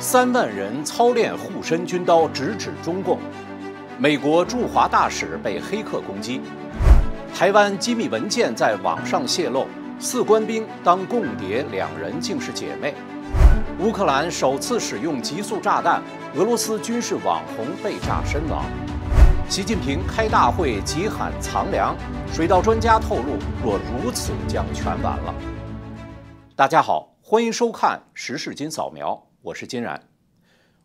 三万人操练护身军刀，直指中共。美国驻华大使被黑客攻击，台湾机密文件在网上泄露。四官兵当共谍，两人竟是姐妹。乌克兰首次使用极速炸弹，俄罗斯军事网红被炸身亡。习近平开大会急喊藏粮，水稻专家透露：若如此，将全完了。大家好，欢迎收看时事金扫描。我是金然，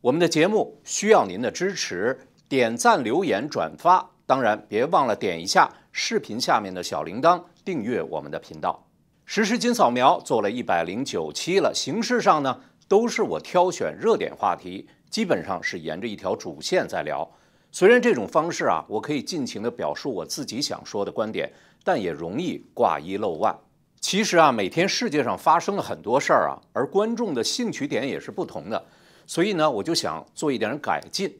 我们的节目需要您的支持，点赞、留言、转发，当然别忘了点一下视频下面的小铃铛，订阅我们的频道。实时金扫描做了一百零九期了，形式上呢都是我挑选热点话题，基本上是沿着一条主线在聊。虽然这种方式啊，我可以尽情的表述我自己想说的观点，但也容易挂一漏万。其实啊，每天世界上发生了很多事儿啊，而观众的兴趣点也是不同的，所以呢，我就想做一点改进，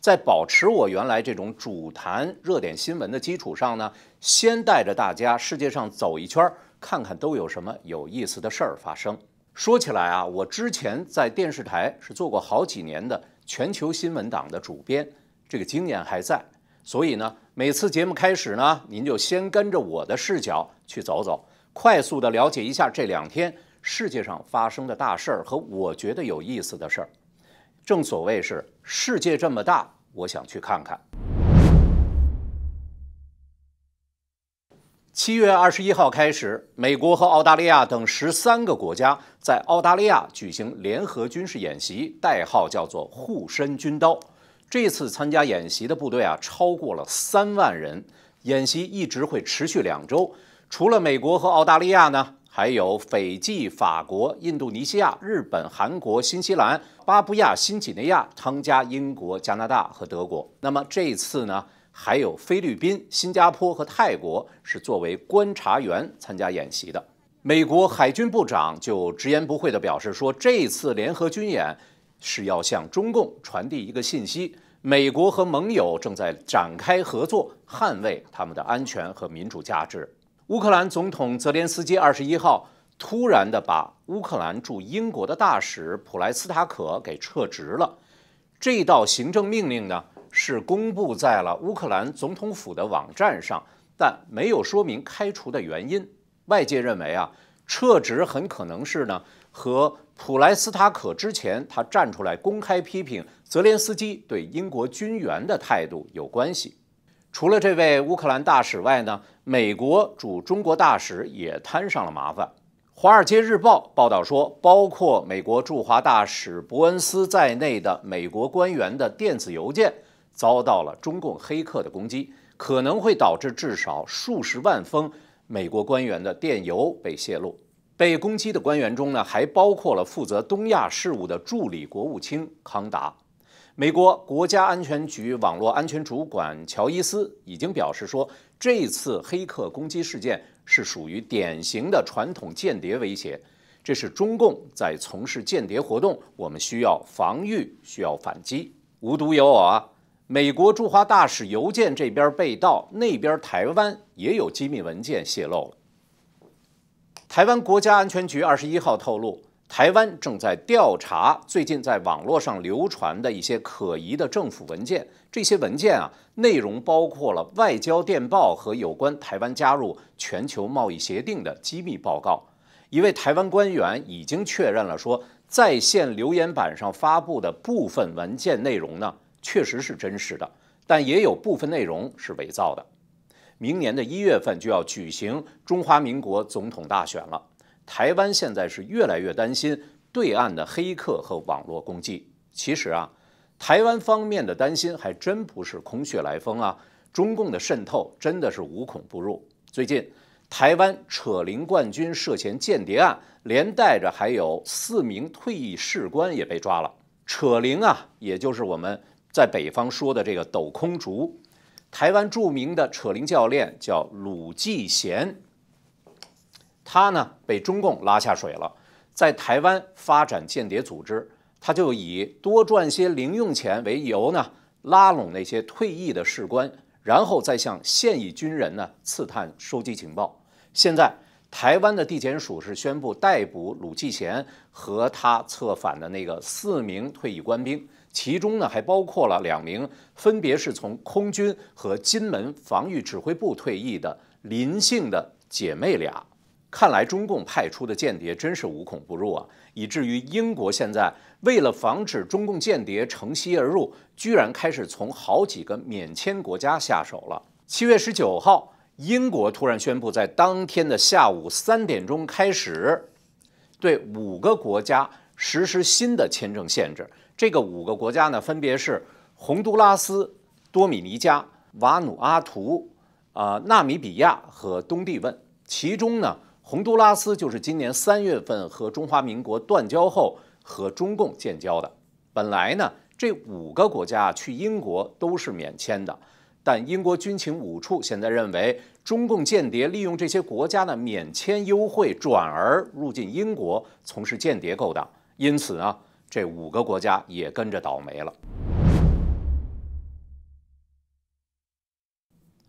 在保持我原来这种主谈热点新闻的基础上呢，先带着大家世界上走一圈，看看都有什么有意思的事儿发生。说起来啊，我之前在电视台是做过好几年的全球新闻党的主编，这个经验还在，所以呢，每次节目开始呢，您就先跟着我的视角去走走。快速的了解一下这两天世界上发生的大事儿和我觉得有意思的事儿。正所谓是世界这么大，我想去看看。七月二十一号开始，美国和澳大利亚等十三个国家在澳大利亚举行联合军事演习，代号叫做“护身军刀”。这次参加演习的部队啊，超过了三万人。演习一直会持续两周。除了美国和澳大利亚呢，还有斐济、法国、印度尼西亚、日本、韩国、新西兰、巴布亚新几内亚、汤加、英国、加拿大和德国。那么这次呢，还有菲律宾、新加坡和泰国是作为观察员参加演习的。美国海军部长就直言不讳地表示说，这次联合军演是要向中共传递一个信息：美国和盟友正在展开合作，捍卫他们的安全和民主价值。乌克兰总统泽连斯基二十一号突然地把乌克兰驻英国的大使普莱斯塔可给撤职了。这道行政命令呢是公布在了乌克兰总统府的网站上，但没有说明开除的原因。外界认为啊，撤职很可能是呢和普莱斯塔可之前他站出来公开批评泽连斯基对英国军援的态度有关系。除了这位乌克兰大使外呢，美国驻中国大使也摊上了麻烦。《华尔街日报》报道说，包括美国驻华大使伯恩斯在内的美国官员的电子邮件遭到了中共黑客的攻击，可能会导致至少数十万封美国官员的电邮被泄露。被攻击的官员中呢，还包括了负责东亚事务的助理国务卿康达。美国国家安全局网络安全主管乔伊斯已经表示说，这次黑客攻击事件是属于典型的传统间谍威胁，这是中共在从事间谍活动，我们需要防御，需要反击。无独有偶啊，美国驻华大使邮件这边被盗，那边台湾也有机密文件泄露了。台湾国家安全局二十一号透露。台湾正在调查最近在网络上流传的一些可疑的政府文件。这些文件啊，内容包括了外交电报和有关台湾加入全球贸易协定的机密报告。一位台湾官员已经确认了，说在线留言板上发布的部分文件内容呢，确实是真实的，但也有部分内容是伪造的。明年的一月份就要举行中华民国总统大选了。台湾现在是越来越担心对岸的黑客和网络攻击。其实啊，台湾方面的担心还真不是空穴来风啊。中共的渗透真的是无孔不入。最近，台湾扯铃冠军涉嫌间谍案，连带着还有四名退役士官也被抓了。扯铃啊，也就是我们在北方说的这个抖空竹。台湾著名的扯铃教练叫鲁继贤。他呢被中共拉下水了，在台湾发展间谍组织。他就以多赚些零用钱为由呢，拉拢那些退役的士官，然后再向现役军人呢刺探收集情报。现在台湾的地检署是宣布逮捕鲁继贤和他策反的那个四名退役官兵，其中呢还包括了两名，分别是从空军和金门防御指挥部退役的林姓的姐妹俩。看来中共派出的间谍真是无孔不入啊，以至于英国现在为了防止中共间谍乘虚而入，居然开始从好几个免签国家下手了。七月十九号，英国突然宣布，在当天的下午三点钟开始，对五个国家实施新的签证限制。这个五个国家呢，分别是洪都拉斯、多米尼加、瓦努阿图、啊纳米比亚和东帝汶，其中呢。洪都拉斯就是今年三月份和中华民国断交后和中共建交的。本来呢，这五个国家去英国都是免签的，但英国军情五处现在认为中共间谍利用这些国家的免签优惠，转而入境英国从事间谍勾当，因此呢，这五个国家也跟着倒霉了。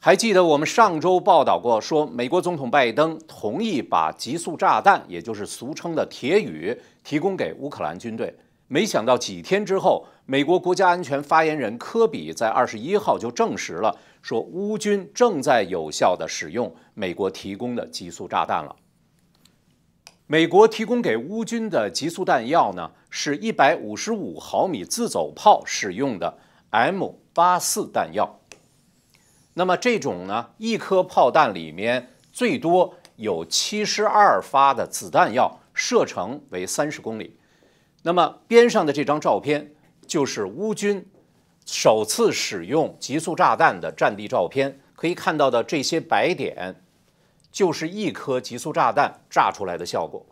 还记得我们上周报道过，说美国总统拜登同意把极速炸弹，也就是俗称的“铁雨”，提供给乌克兰军队。没想到几天之后，美国国家安全发言人科比在二十一号就证实了，说乌军正在有效的使用美国提供的极速炸弹了。美国提供给乌军的极速弹药呢，是一百五十五毫米自走炮使用的 M 八四弹药。那么这种呢，一颗炮弹里面最多有七十二发的子弹药，射程为三十公里。那么边上的这张照片就是乌军首次使用极速炸弹的战地照片，可以看到的这些白点，就是一颗极速炸弹炸出来的效果。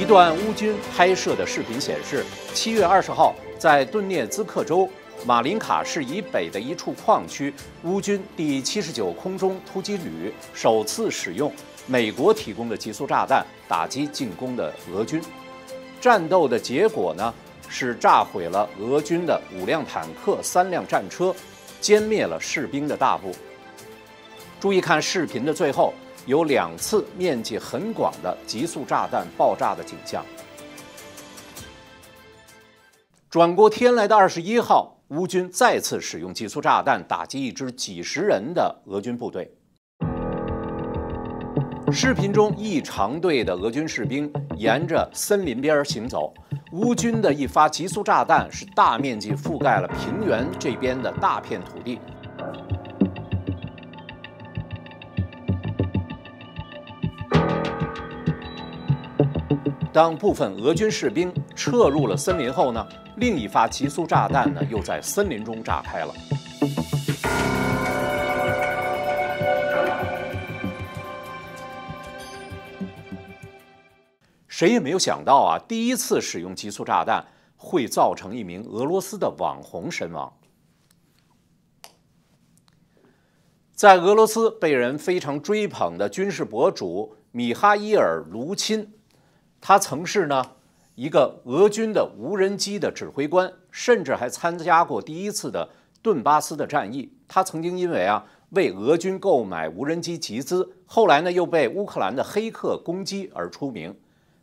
一段乌军拍摄的视频显示，七月二十号在顿涅茨克州。马林卡市以北的一处矿区，乌军第七十九空中突击旅首次使用美国提供的极速炸弹打击进攻的俄军。战斗的结果呢，是炸毁了俄军的五辆坦克、三辆战车，歼灭了士兵的大部。注意看视频的最后，有两次面积很广的极速炸弹爆炸的景象。转过天来的二十一号。乌军再次使用急速炸弹打击一支几十人的俄军部队。视频中，一长队的俄军士兵沿着森林边行走。乌军的一发急速炸弹是大面积覆盖了平原这边的大片土地。当部分俄军士兵。撤入了森林后呢，另一发急速炸弹呢又在森林中炸开了。谁也没有想到啊，第一次使用急速炸弹会造成一名俄罗斯的网红身亡。在俄罗斯被人非常追捧的军事博主米哈伊尔·卢钦，他曾是呢。一个俄军的无人机的指挥官，甚至还参加过第一次的顿巴斯的战役。他曾经因为啊为俄军购买无人机集资，后来呢又被乌克兰的黑客攻击而出名。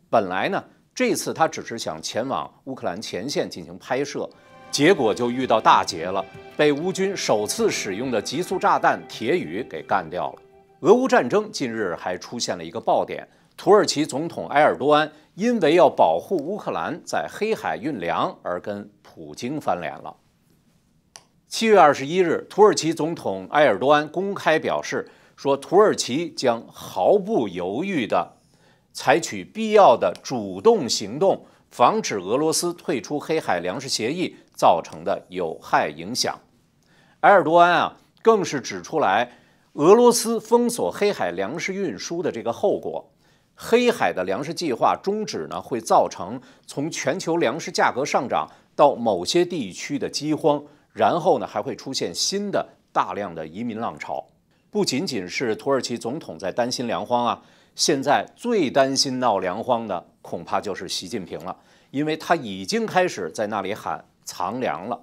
本来呢这次他只是想前往乌克兰前线进行拍摄，结果就遇到大劫了，被乌军首次使用的极速炸弹“铁雨”给干掉了。俄乌战争近日还出现了一个爆点。土耳其总统埃尔多安因为要保护乌克兰在黑海运粮而跟普京翻脸了。七月二十一日，土耳其总统埃尔多安公开表示说：“土耳其将毫不犹豫地采取必要的主动行动，防止俄罗斯退出黑海粮食协议造成的有害影响。”埃尔多安啊，更是指出来俄罗斯封锁黑海粮食运输的这个后果。黑海的粮食计划终止呢，会造成从全球粮食价格上涨到某些地区的饥荒，然后呢，还会出现新的大量的移民浪潮。不仅仅是土耳其总统在担心粮荒啊，现在最担心闹粮荒的恐怕就是习近平了，因为他已经开始在那里喊藏粮了。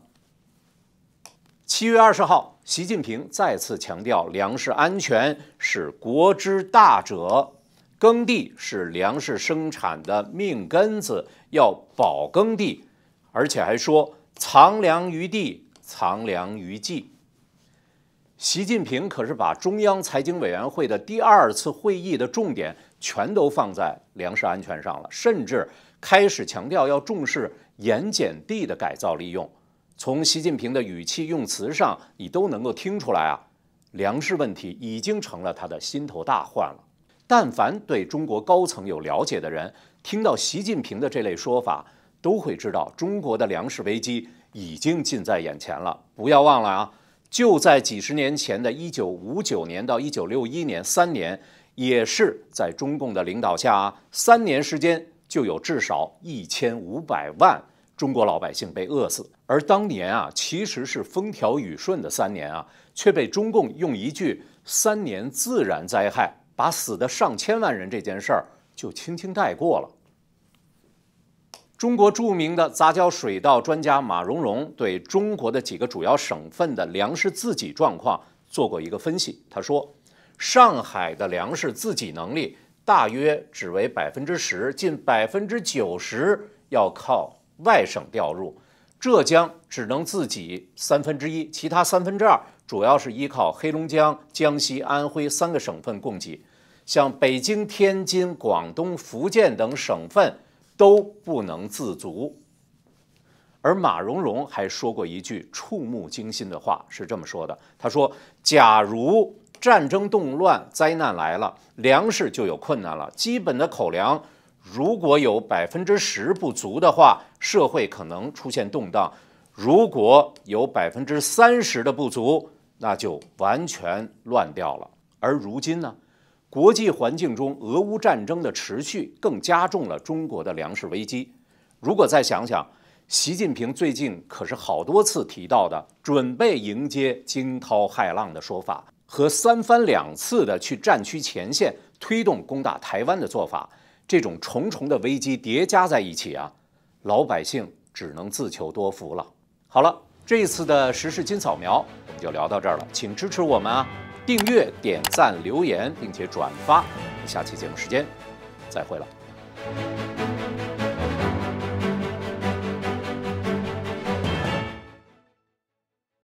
七月二十号，习近平再次强调，粮食安全是国之大者。耕地是粮食生产的命根子，要保耕地，而且还说“藏粮于地，藏粮于技”。习近平可是把中央财经委员会的第二次会议的重点全都放在粮食安全上了，甚至开始强调要重视盐碱地的改造利用。从习近平的语气用词上，你都能够听出来啊，粮食问题已经成了他的心头大患了。但凡对中国高层有了解的人，听到习近平的这类说法，都会知道中国的粮食危机已经近在眼前了。不要忘了啊，就在几十年前的1959年到1961年三年，也是在中共的领导下，三年时间就有至少1500万中国老百姓被饿死。而当年啊，其实是风调雨顺的三年啊，却被中共用一句“三年自然灾害”。把死的上千万人这件事儿就轻轻带过了。中国著名的杂交水稻专家马荣荣对中国的几个主要省份的粮食自给状况做过一个分析。他说，上海的粮食自给能力大约只为百分之十，近百分之九十要靠外省调入；浙江只能自己三分之一，其他三分之二。主要是依靠黑龙江、江西、安徽三个省份供给，像北京、天津、广东、福建等省份都不能自足。而马蓉蓉还说过一句触目惊心的话，是这么说的：他说，假如战争动乱、灾难来了，粮食就有困难了。基本的口粮，如果有百分之十不足的话，社会可能出现动荡；如果有百分之三十的不足，那就完全乱掉了。而如今呢，国际环境中俄乌战争的持续，更加重了中国的粮食危机。如果再想想，习近平最近可是好多次提到的“准备迎接惊涛骇浪”的说法，和三番两次的去战区前线推动攻打台湾的做法，这种重重的危机叠加在一起啊，老百姓只能自求多福了。好了。这一次的时事金扫描，我们就聊到这儿了。请支持我们啊，订阅、点赞、留言，并且转发。我们下期节目时间再会了。